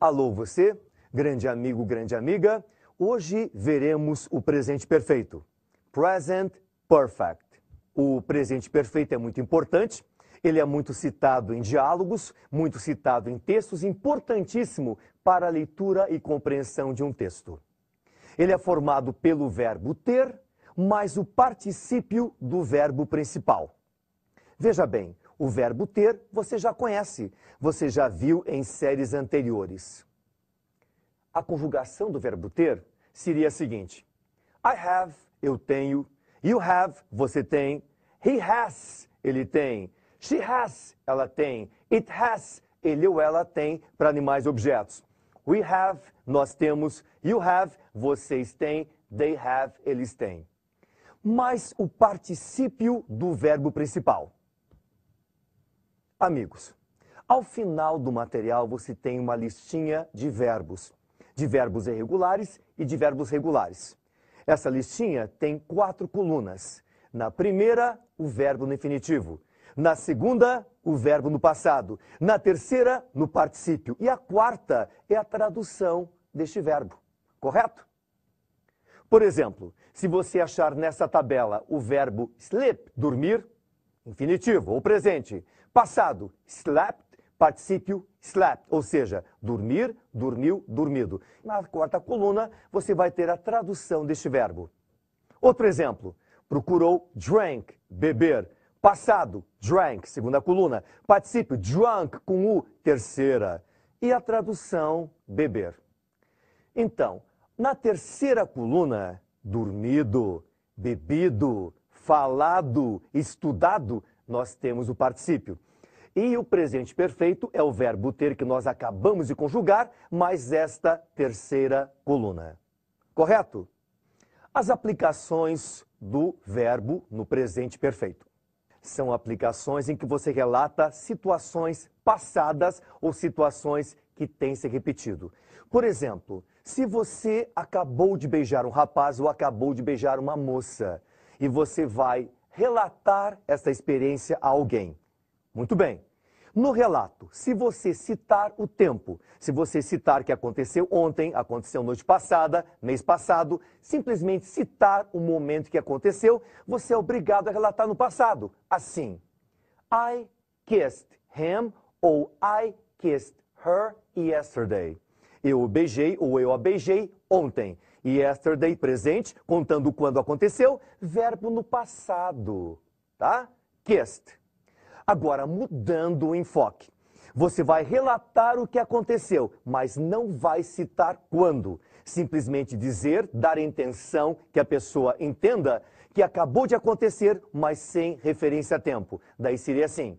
Alô você, grande amigo, grande amiga. Hoje veremos o presente perfeito. Present perfect. O presente perfeito é muito importante, ele é muito citado em diálogos, muito citado em textos, importantíssimo para a leitura e compreensão de um texto. Ele é formado pelo verbo ter mais o particípio do verbo principal. Veja bem, o verbo ter você já conhece, você já viu em séries anteriores. A conjugação do verbo ter seria a seguinte: I have, eu tenho, you have, você tem, he has, ele tem, she has, ela tem, it has, ele ou ela tem para animais e objetos. We have, nós temos, you have, vocês têm, they have, eles têm. Mas o particípio do verbo principal. Amigos, ao final do material você tem uma listinha de verbos, de verbos irregulares e de verbos regulares. Essa listinha tem quatro colunas. Na primeira, o verbo no infinitivo. Na segunda, o verbo no passado. Na terceira, no particípio. E a quarta é a tradução deste verbo, correto? Por exemplo, se você achar nessa tabela o verbo sleep, dormir, infinitivo ou presente, Passado, slept, particípio slept, ou seja, dormir, dormiu, dormido. Na quarta coluna, você vai ter a tradução deste verbo. Outro exemplo, procurou drank, beber. Passado, drank, segunda coluna. Particípio, drunk, com U, terceira. E a tradução, beber. Então, na terceira coluna, dormido, bebido, falado, estudado, nós temos o particípio. E o presente perfeito é o verbo ter que nós acabamos de conjugar, mais esta terceira coluna. Correto? As aplicações do verbo no presente perfeito. São aplicações em que você relata situações passadas ou situações que têm se repetido. Por exemplo, se você acabou de beijar um rapaz ou acabou de beijar uma moça e você vai relatar essa experiência a alguém. Muito bem. No relato, se você citar o tempo, se você citar que aconteceu ontem, aconteceu noite passada, mês passado, simplesmente citar o momento que aconteceu, você é obrigado a relatar no passado. Assim, I kissed him ou I kissed her yesterday. Eu o beijei ou eu a beijei ontem. E yesterday, presente, contando quando aconteceu, verbo no passado, tá? Kissed. Agora, mudando o enfoque. Você vai relatar o que aconteceu, mas não vai citar quando. Simplesmente dizer, dar intenção que a pessoa entenda que acabou de acontecer, mas sem referência a tempo. Daí seria assim: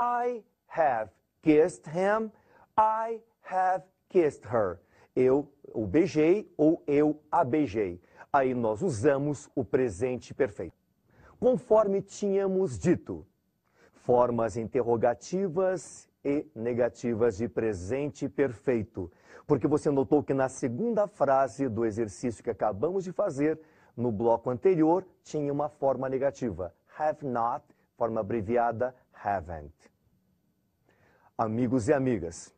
I have kissed him, I have kissed her eu o beijei ou eu a beijei. Aí nós usamos o presente perfeito. Conforme tínhamos dito, formas interrogativas e negativas de presente perfeito. Porque você notou que na segunda frase do exercício que acabamos de fazer, no bloco anterior, tinha uma forma negativa. Have not, forma abreviada, haven't. Amigos e amigas,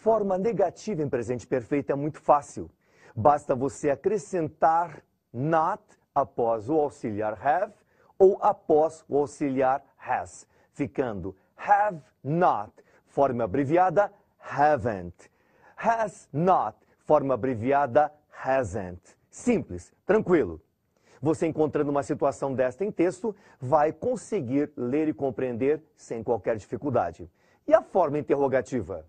forma negativa em presente perfeito é muito fácil. Basta você acrescentar not após o auxiliar have ou após o auxiliar has, ficando have not, forma abreviada haven't. Has not, forma abreviada hasn't. Simples, tranquilo. Você encontrando uma situação desta em texto, vai conseguir ler e compreender sem qualquer dificuldade. E a forma interrogativa?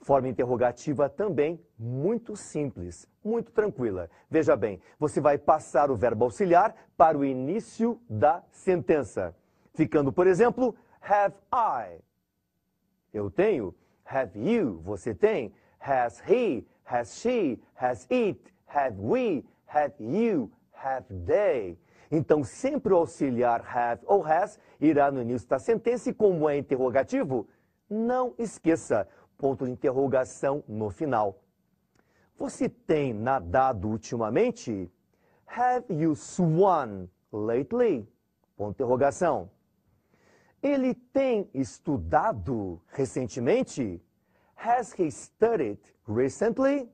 Forma interrogativa também muito simples, muito tranquila. Veja bem, você vai passar o verbo auxiliar para o início da sentença. Ficando, por exemplo, have I. Eu tenho. Have you. Você tem. Has he. Has she. Has it. Have we. Have you. Have they. Então, sempre o auxiliar have ou has irá no início da sentença e, como é interrogativo, não esqueça, ponto de interrogação no final. Você tem nadado ultimamente? Have you swum lately? Ponto de interrogação. Ele tem estudado recentemente? Has he studied recently?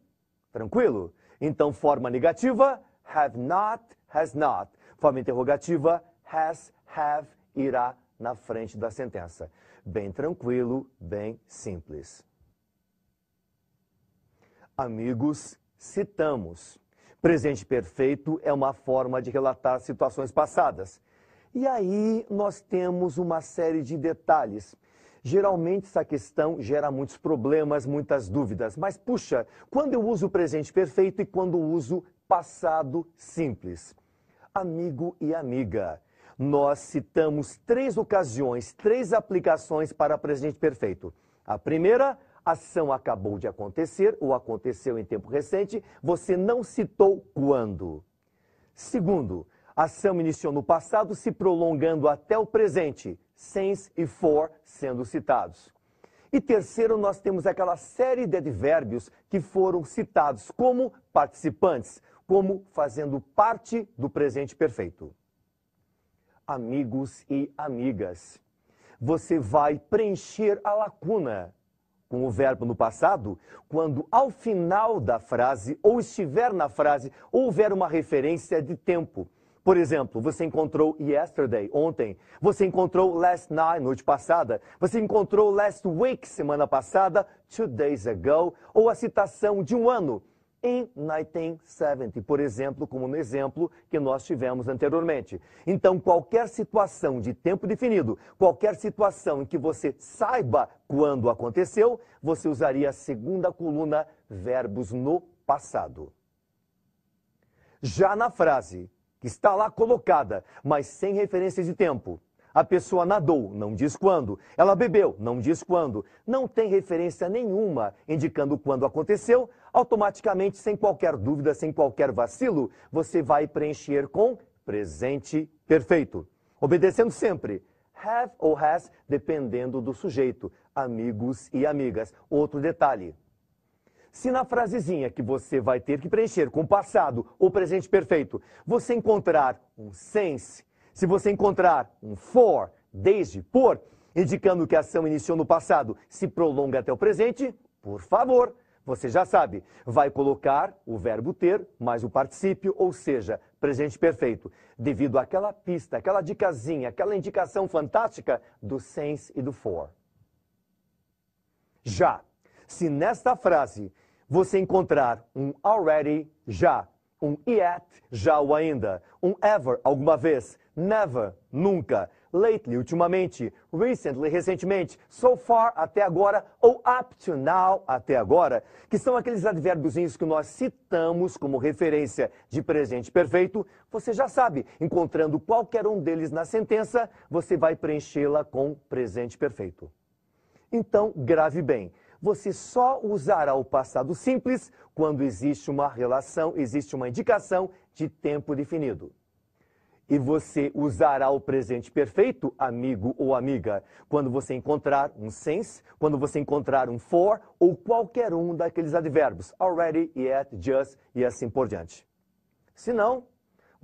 Tranquilo. Então, forma negativa, have not, has not. Forma interrogativa, has, have, irá na frente da sentença. Bem tranquilo, bem simples amigos, citamos. Presente perfeito é uma forma de relatar situações passadas. E aí nós temos uma série de detalhes. Geralmente essa questão gera muitos problemas, muitas dúvidas. Mas puxa, quando eu uso o presente perfeito e quando uso passado simples? Amigo e amiga, nós citamos três ocasiões, três aplicações para presente perfeito. A primeira, ação acabou de acontecer ou aconteceu em tempo recente, você não citou quando. Segundo, ação iniciou no passado, se prolongando até o presente, since e for sendo citados. E terceiro, nós temos aquela série de advérbios que foram citados como participantes, como fazendo parte do presente perfeito. Amigos e amigas, você vai preencher a lacuna com o verbo no passado quando ao final da frase, ou estiver na frase, houver uma referência de tempo. Por exemplo, você encontrou yesterday, ontem. Você encontrou last night, noite passada. Você encontrou last week, semana passada. Two days ago. Ou a citação de um ano em 1970, por exemplo, como no exemplo que nós tivemos anteriormente. Então, qualquer situação de tempo definido, qualquer situação em que você saiba quando aconteceu, você usaria a segunda coluna verbos no passado. Já na frase que está lá colocada, mas sem referência de tempo, a pessoa nadou, não diz quando. Ela bebeu, não diz quando. Não tem referência nenhuma indicando quando aconteceu. Automaticamente, sem qualquer dúvida, sem qualquer vacilo, você vai preencher com presente perfeito. Obedecendo sempre have ou has, dependendo do sujeito, amigos e amigas. Outro detalhe. Se na frasezinha que você vai ter que preencher com passado ou presente perfeito, você encontrar um sense, se você encontrar um for, desde, por, indicando que a ação iniciou no passado, se prolonga até o presente, por favor, você já sabe, vai colocar o verbo ter mais o particípio, ou seja, presente perfeito, devido àquela pista, aquela dicasinha, aquela indicação fantástica do sense e do for. Já, se nesta frase você encontrar um already, já, um yet, já ou ainda, um ever, alguma vez, never, nunca, lately, ultimamente, recently, recentemente, so far, até agora, ou up to now, até agora, que são aqueles advérbios que nós citamos como referência de presente perfeito, você já sabe, encontrando qualquer um deles na sentença, você vai preenchê-la com presente perfeito. Então, grave bem você só usará o passado simples quando existe uma relação, existe uma indicação de tempo definido. E você usará o presente perfeito, amigo ou amiga, quando você encontrar um since, quando você encontrar um for ou qualquer um daqueles advérbios, already, yet, just e assim por diante. Se não,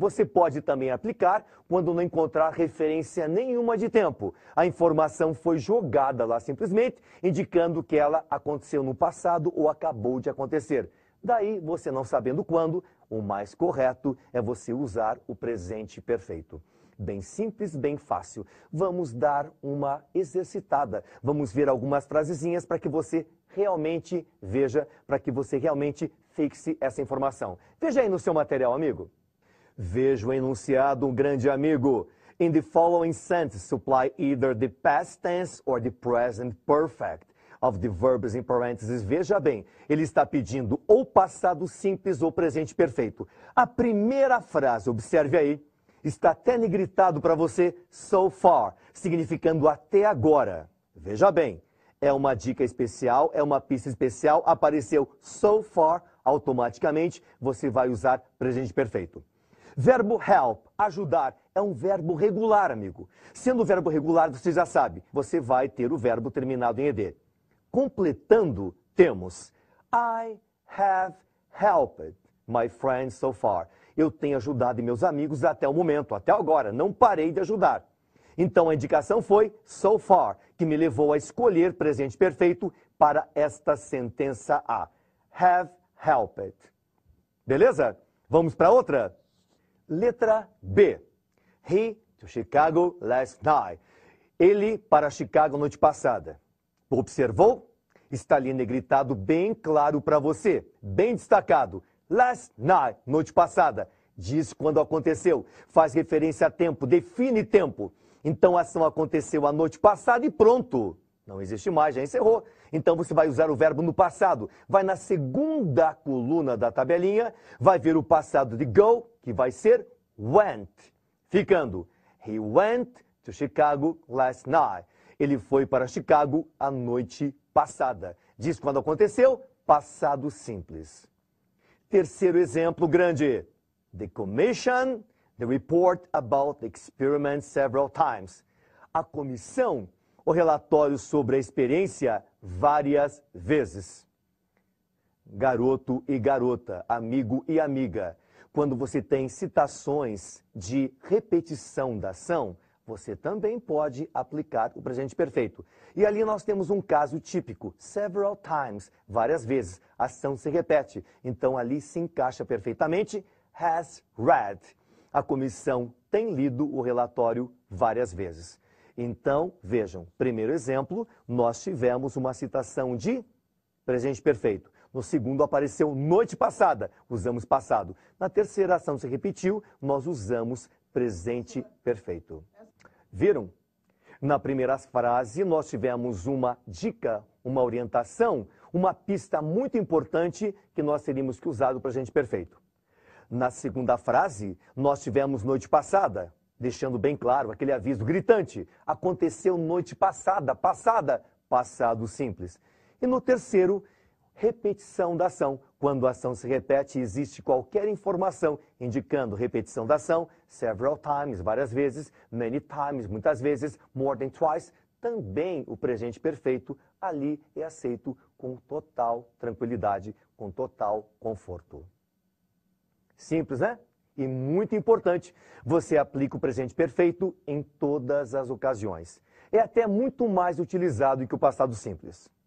você pode também aplicar quando não encontrar referência nenhuma de tempo. A informação foi jogada lá simplesmente, indicando que ela aconteceu no passado ou acabou de acontecer. Daí, você não sabendo quando, o mais correto é você usar o presente perfeito bem simples, bem fácil. Vamos dar uma exercitada. Vamos ver algumas frasezinhas para que você realmente veja, para que você realmente fixe essa informação. Veja aí no seu material, amigo. Vejo enunciado um grande amigo. In the following sentence, supply either the past tense or the present perfect of the verbs in parentheses. Veja bem, ele está pedindo ou passado simples ou presente perfeito. A primeira frase, observe aí, está até negritado para você so far, significando até agora. Veja bem, é uma dica especial, é uma pista especial, apareceu so far, automaticamente você vai usar presente perfeito. Verbo help, ajudar, é um verbo regular, amigo. Sendo o verbo regular, você já sabe, você vai ter o verbo terminado em ed. Completando, temos I have helped my friends so far. Eu tenho ajudado meus amigos até o momento, até agora, não parei de ajudar. Então a indicação foi so far, que me levou a escolher presente perfeito para esta sentença A. Have helped. Beleza? Vamos para outra? Letra B. He to Chicago last night. Ele para Chicago noite passada. Observou? Está ali negritado bem claro para você, bem destacado. Last night, noite passada. Diz quando aconteceu, faz referência a tempo, define tempo. Então a ação aconteceu a noite passada e pronto. Não existe mais, já encerrou. Então você vai usar o verbo no passado. Vai na segunda coluna da tabelinha, vai ver o passado de go, que vai ser went. Ficando, he went to Chicago last night. Ele foi para Chicago a noite passada. Diz quando aconteceu, passado simples. Terceiro exemplo grande. The commission the report about the experiment several times. A comissão o relatório sobre a experiência várias vezes. Garoto e garota, amigo e amiga, quando você tem citações de repetição da ação, você também pode aplicar o presente perfeito. E ali nós temos um caso típico, several times, várias vezes, a ação se repete. Então ali se encaixa perfeitamente has read. A comissão tem lido o relatório várias vezes. Então, vejam, primeiro exemplo, nós tivemos uma citação de presente perfeito. No segundo apareceu noite passada, usamos passado. Na terceira ação se repetiu, nós usamos presente perfeito. Viram? Na primeira frase, nós tivemos uma dica, uma orientação, uma pista muito importante que nós teríamos que usar do presente perfeito. Na segunda frase, nós tivemos noite passada, deixando bem claro aquele aviso gritante: aconteceu noite passada, passada, passado simples. E no terceiro, repetição da ação. Quando a ação se repete, existe qualquer informação indicando repetição da ação, several times, várias vezes, many times, muitas vezes, more than twice, também o presente perfeito ali é aceito com total tranquilidade, com total conforto. Simples, né? e muito importante, você aplica o presente perfeito em todas as ocasiões. É até muito mais utilizado que o passado simples.